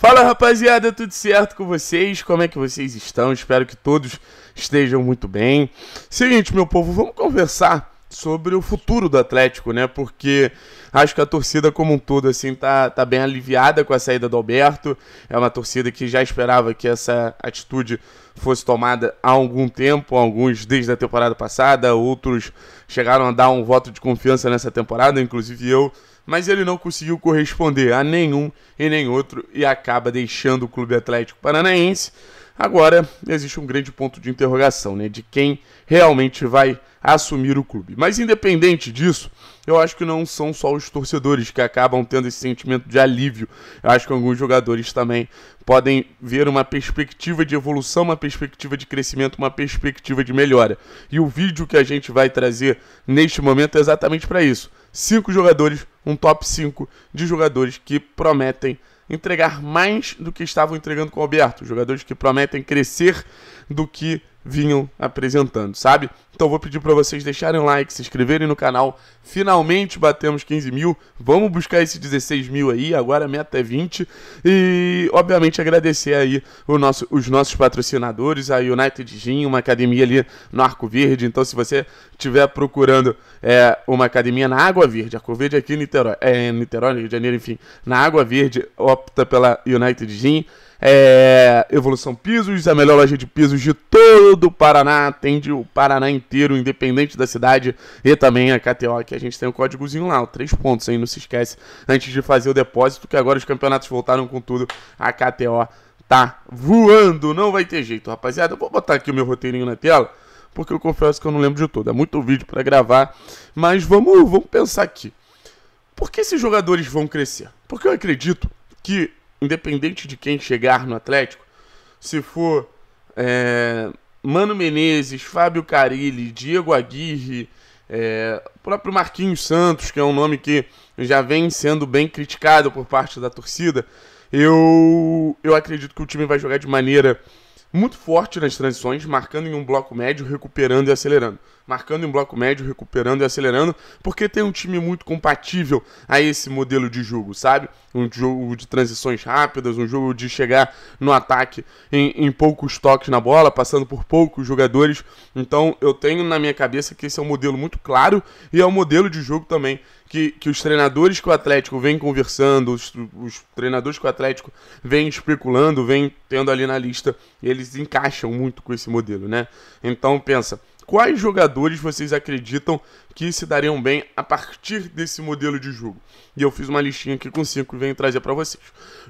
Fala rapaziada, tudo certo com vocês? Como é que vocês estão? Espero que todos estejam muito bem. Seguinte, meu povo, vamos conversar sobre o futuro do Atlético, né? Porque acho que a torcida como um todo assim tá, tá bem aliviada com a saída do Alberto. É uma torcida que já esperava que essa atitude fosse tomada há algum tempo, alguns desde a temporada passada, outros chegaram a dar um voto de confiança nessa temporada, inclusive eu mas ele não conseguiu corresponder a nenhum e nem outro e acaba deixando o Clube Atlético Paranaense. Agora existe um grande ponto de interrogação, né, de quem realmente vai assumir o clube. Mas independente disso, eu acho que não são só os torcedores que acabam tendo esse sentimento de alívio. Eu acho que alguns jogadores também podem ver uma perspectiva de evolução, uma perspectiva de crescimento, uma perspectiva de melhora. E o vídeo que a gente vai trazer neste momento é exatamente para isso. Cinco jogadores um top 5 de jogadores que prometem entregar mais do que estavam entregando com o Alberto, jogadores que prometem crescer do que vinham apresentando, sabe? Então vou pedir para vocês deixarem like, se inscreverem no canal. Finalmente batemos 15 mil. Vamos buscar esse 16 mil aí. Agora a meta é 20. E, obviamente, agradecer aí nosso, os nossos patrocinadores, a United Gym, uma academia ali no Arco Verde. Então, se você estiver procurando é, uma academia na Água Verde, Arco Verde é aqui em Niterói, é, em Niterói, Rio de Janeiro, enfim, na Água Verde, opta pela United Gym. É, Evolução Pisos, a melhor loja de pisos de todo o Paraná, atende o Paraná inteiro, independente da cidade, e também a KTO, que a gente tem o um códigozinho lá, o 3 pontos aí, não se esquece, antes de fazer o depósito, que agora os campeonatos voltaram com tudo, a KTO tá voando, não vai ter jeito, rapaziada. Eu vou botar aqui o meu roteirinho na tela, porque eu confesso que eu não lembro de tudo, é muito vídeo para gravar, mas vamos, vamos pensar aqui. Por que esses jogadores vão crescer? Porque eu acredito que independente de quem chegar no Atlético, se for é, Mano Menezes, Fábio Carilli, Diego Aguirre, é, próprio Marquinhos Santos, que é um nome que já vem sendo bem criticado por parte da torcida, eu, eu acredito que o time vai jogar de maneira muito forte nas transições, marcando em um bloco médio, recuperando e acelerando. Marcando em um bloco médio, recuperando e acelerando, porque tem um time muito compatível a esse modelo de jogo, sabe? Um jogo de transições rápidas, um jogo de chegar no ataque em, em poucos toques na bola, passando por poucos jogadores. Então eu tenho na minha cabeça que esse é um modelo muito claro e é um modelo de jogo também que, que os treinadores que o Atlético vem conversando, os, os treinadores que o Atlético vem especulando, vem tendo ali na lista, eles encaixam muito com esse modelo, né? Então pensa, quais jogadores vocês acreditam que se dariam bem a partir desse modelo de jogo. E eu fiz uma listinha aqui com 5 e venho trazer para vocês.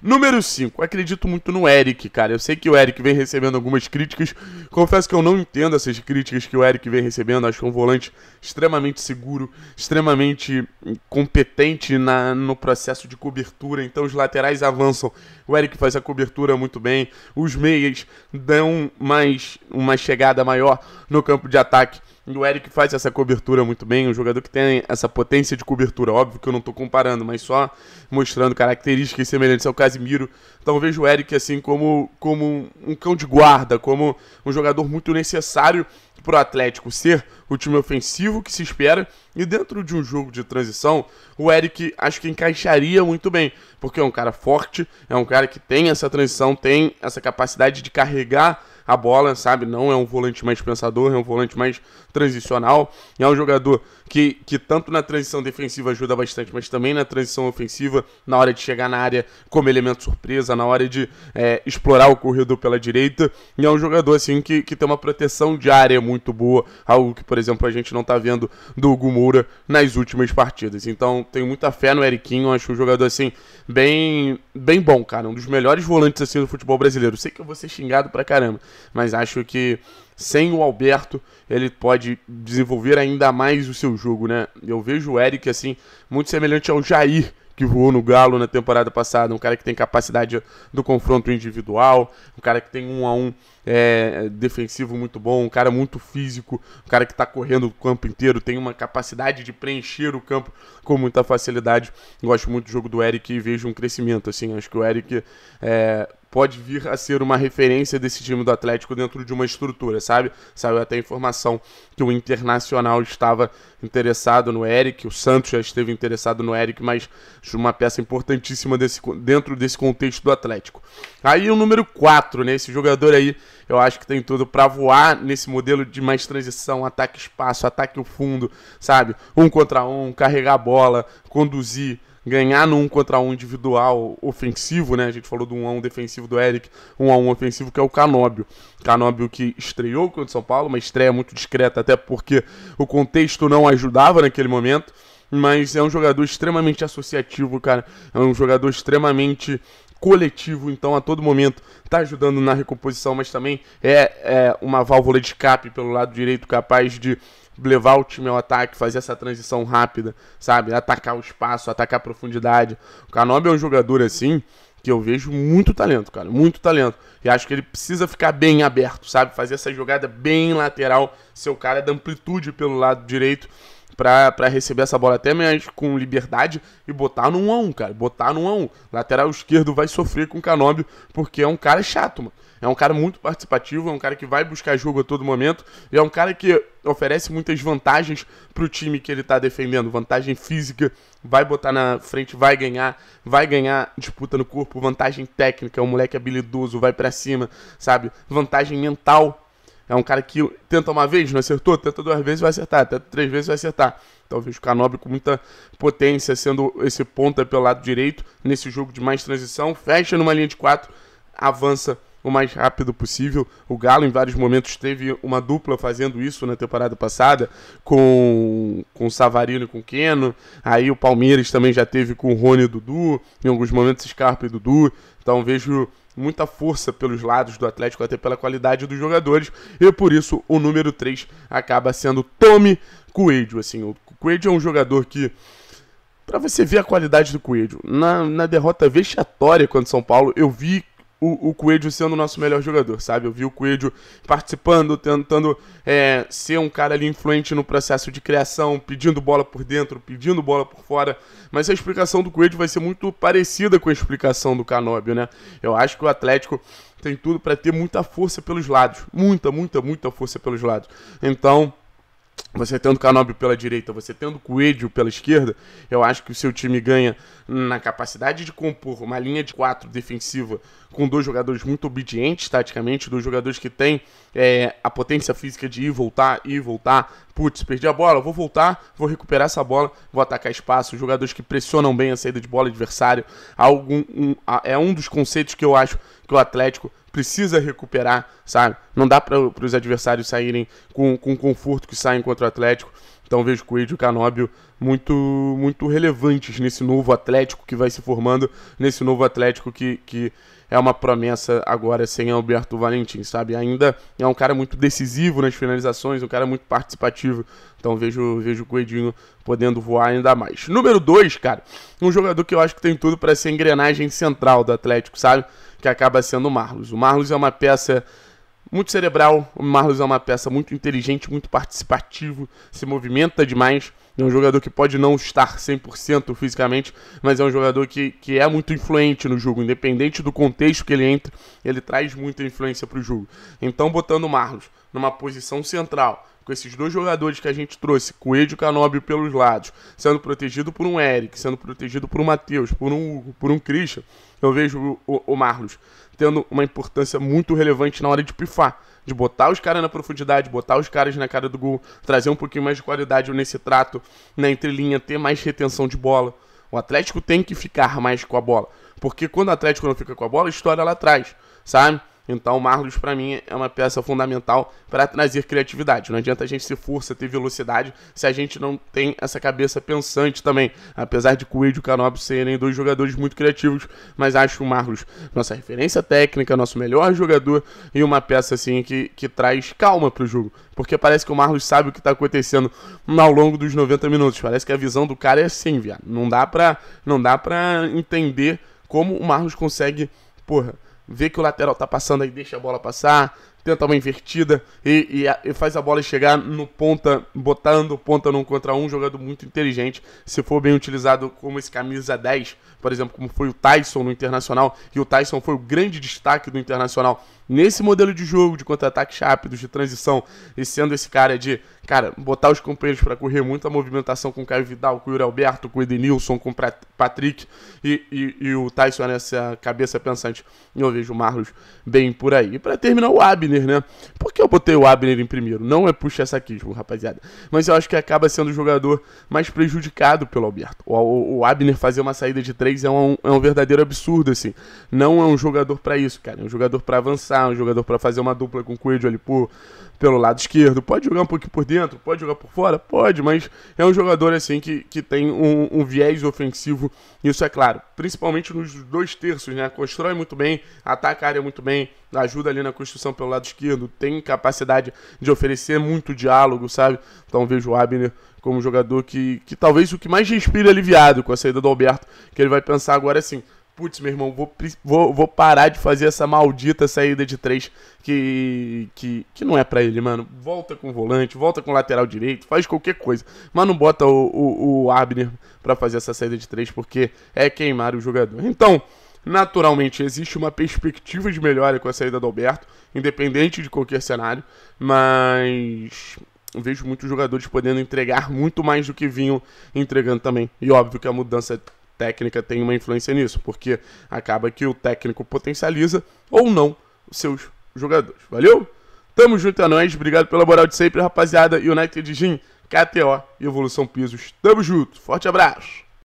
Número 5, acredito muito no Eric, cara. Eu sei que o Eric vem recebendo algumas críticas. Confesso que eu não entendo essas críticas que o Eric vem recebendo. Acho que é um volante extremamente seguro, extremamente competente na, no processo de cobertura. Então os laterais avançam. O Eric faz a cobertura muito bem. Os meias dão mais uma chegada maior no campo de ataque. O Eric faz essa cobertura muito bem, um jogador que tem essa potência de cobertura. Óbvio que eu não estou comparando, mas só mostrando características semelhantes ao Casimiro. Talvez então vejo o Eric assim como, como um cão de guarda, como um jogador muito necessário para o Atlético ser o time ofensivo que se espera. E dentro de um jogo de transição, o Eric acho que encaixaria muito bem, porque é um cara forte, é um cara que tem essa transição, tem essa capacidade de carregar a bola, sabe? Não é um volante mais pensador, é um volante mais transicional. É um jogador que, que tanto na transição defensiva ajuda bastante, mas também na transição ofensiva, na hora de chegar na área como elemento surpresa, na hora de é, explorar o corredor pela direita. E é um jogador assim que, que tem uma proteção de área muito boa, algo que, por exemplo, a gente não está vendo do Gumura nas últimas partidas. Então, tenho muita fé no Eriquinho, acho um jogador assim bem bem bom, cara, um dos melhores volantes assim do futebol brasileiro. Sei que eu vou ser xingado pra caramba, mas acho que sem o Alberto, ele pode desenvolver ainda mais o seu jogo, né? Eu vejo o Eric assim, muito semelhante ao Jair, que voou no Galo na temporada passada, um cara que tem capacidade do confronto individual, um cara que tem um a um é, defensivo muito bom, um cara muito físico, um cara que está correndo o campo inteiro, tem uma capacidade de preencher o campo com muita facilidade. Gosto muito do jogo do Eric e vejo um crescimento. Assim, acho que o Eric é, pode vir a ser uma referência desse time do Atlético dentro de uma estrutura, sabe? Saiu até informação que o Internacional estava interessado no Eric, o Santos já esteve interessado no Eric, mas uma peça importantíssima desse, dentro desse contexto do Atlético. Aí o número 4, né? Esse jogador aí, eu acho que tem tudo para voar nesse modelo de mais transição, ataque espaço, ataque o fundo, sabe? Um contra um, carregar a bola, conduzir, ganhar no 1 um contra 1 um individual ofensivo, né? A gente falou do 1 um a 1 defensivo do Eric, 1 a 1 ofensivo que é o Canóbio. Canóbio que estreou contra o São Paulo, uma estreia muito discreta até porque o contexto não ajudava naquele momento. Mas é um jogador extremamente associativo, cara. É um jogador extremamente coletivo, então a todo momento tá ajudando na recomposição, mas também é, é uma válvula de escape pelo lado direito capaz de levar o time ao ataque, fazer essa transição rápida, sabe? Atacar o espaço, atacar a profundidade. O Canobi é um jogador assim que eu vejo muito talento, cara, muito talento. E acho que ele precisa ficar bem aberto, sabe? Fazer essa jogada bem lateral, seu cara da amplitude pelo lado direito para receber essa bola até mais com liberdade e botar no 1 a 1, cara, botar no 1 a 1. Lateral esquerdo vai sofrer com o Canóbio porque é um cara chato, mano. É um cara muito participativo, é um cara que vai buscar jogo a todo momento e é um cara que oferece muitas vantagens para o time que ele está defendendo. Vantagem física, vai botar na frente, vai ganhar, vai ganhar disputa no corpo, vantagem técnica, é um moleque habilidoso, vai para cima, sabe? Vantagem mental. É um cara que tenta uma vez, não acertou, tenta duas vezes, vai acertar, tenta três vezes, vai acertar. vejo o Canobre com muita potência, sendo esse ponta pelo lado direito, nesse jogo de mais transição, fecha numa linha de quatro, avança o mais rápido possível. O Galo, em vários momentos, teve uma dupla fazendo isso na temporada passada, com, com o Savarino e com o Keno. Aí o Palmeiras também já teve com o Rony e Dudu, em alguns momentos, Scarpa e Dudu. Então vejo muita força pelos lados do Atlético, até pela qualidade dos jogadores, e por isso o número 3 acaba sendo Tommy Coelho. Assim, o Coelho é um jogador que, para você ver a qualidade do Coelho, na, na derrota vexatória contra São Paulo, eu vi o, o Coelho sendo o nosso melhor jogador, sabe? Eu vi o Coelho participando, tentando é, ser um cara ali influente no processo de criação, pedindo bola por dentro, pedindo bola por fora. Mas a explicação do Coelho vai ser muito parecida com a explicação do Canóbio, né? Eu acho que o Atlético tem tudo para ter muita força pelos lados. Muita, muita, muita força pelos lados. Então, você tendo Canobre pela direita, você tendo Coelho pela esquerda, eu acho que o seu time ganha na capacidade de compor uma linha de quatro defensiva com dois jogadores muito obedientes taticamente, dois jogadores que têm é, a potência física de ir voltar, ir voltar, putz, perdi a bola, vou voltar, vou recuperar essa bola, vou atacar espaço. Jogadores que pressionam bem a saída de bola adversário. Algum, um, é um dos conceitos que eu acho que o Atlético precisa recuperar, sabe? Não dá para os adversários saírem com, com conforto que saem contra o Atlético. Então vejo Coelho e o Canóbio muito, muito relevantes nesse novo Atlético que vai se formando, nesse novo Atlético que, que é uma promessa agora sem Alberto Valentim, sabe? Ainda é um cara muito decisivo nas finalizações, um cara muito participativo. Então vejo, vejo o Coedinho podendo voar ainda mais. Número 2, cara, um jogador que eu acho que tem tudo para ser engrenagem central do Atlético, sabe? Que acaba sendo o Marlos. O Marlos é uma peça muito cerebral, o Marlos é uma peça muito inteligente, muito participativo, se movimenta demais é um jogador que pode não estar 100% fisicamente, mas é um jogador que, que é muito influente no jogo. Independente do contexto que ele entra, ele traz muita influência para o jogo. Então, botando o Marlos numa posição central, com esses dois jogadores que a gente trouxe, Coelho e Canóbio pelos lados, sendo protegido por um Eric, sendo protegido por um Matheus, por um por um Christian, eu vejo o, o Marlos tendo uma importância muito relevante na hora de pifar, de botar os caras na profundidade, botar os caras na cara do gol, trazer um pouquinho mais de qualidade nesse trato, na entrelinha, ter mais retenção de bola. O Atlético tem que ficar mais com a bola, porque quando o Atlético não fica com a bola, estoura lá atrás, sabe? Então, o Marlos, para mim, é uma peça fundamental para trazer criatividade. Não adianta a gente se força ter velocidade se a gente não tem essa cabeça pensante também. Apesar de Coelho e Canopio serem dois jogadores muito criativos, mas acho o Marlos nossa referência técnica, nosso melhor jogador e uma peça assim que, que traz calma para o jogo. Porque parece que o Marlos sabe o que está acontecendo ao longo dos 90 minutos. Parece que a visão do cara é assim, viado. Não dá para não dá pra entender como o Marlos consegue, porra vê que o lateral tá passando aí, deixa a bola passar, tenta uma invertida e, e, e, faz a bola chegar no ponta, botando ponta num contra um, jogador muito inteligente. Se for bem utilizado como esse camisa 10, por exemplo, como foi o Tyson no Internacional, e o Tyson foi o grande destaque do Internacional nesse modelo de jogo, de contra-ataques rápidos, de transição, e sendo esse cara de, cara, botar os companheiros para correr muita movimentação com o Caio Vidal, com o Yuri Alberto, com o Edenilson, com o Patrick e, e, e o Tyson nessa cabeça pensante. Eu vejo o Marlos bem por aí. E para terminar, o Abner Abner, né? Por que eu botei o Abner em primeiro? Não é puxar saquismo, rapaziada. Mas eu acho que acaba sendo o jogador mais prejudicado pelo Alberto. O, o, o Abner fazer uma saída de três é um, é um verdadeiro absurdo, assim. Não é um jogador para isso, cara. É um jogador para avançar, é um jogador para fazer uma dupla com o Coelho ali por pelo lado esquerdo, pode jogar um pouquinho por dentro, pode jogar por fora, pode, mas é um jogador assim que, que tem um, um viés ofensivo, isso é claro, principalmente nos dois terços, né? Constrói muito bem, ataca a área muito bem, ajuda ali na construção pelo lado esquerdo, tem capacidade de oferecer muito diálogo, sabe? Então vejo o Abner como um jogador que, que talvez o que mais respira aliviado com a saída do Alberto, que ele vai pensar agora assim putz, meu irmão, vou, vou, vou parar de fazer essa maldita saída de três que, que, que não é para ele, mano. Volta com o volante, volta com o lateral direito, faz qualquer coisa. Mas não bota o, o, o Abner para fazer essa saída de três, porque é queimar o jogador. Então, naturalmente, existe uma perspectiva de melhora com a saída do Alberto, independente de qualquer cenário, mas vejo muitos jogadores podendo entregar muito mais do que vinham entregando também. E óbvio que a mudança técnica tem uma influência nisso, porque acaba que o técnico potencializa ou não os seus jogadores. Valeu? Tamo junto a é nós, obrigado pela moral de sempre, rapaziada. United Gym, KTO, e Evolução Pisos. Tamo junto, forte abraço.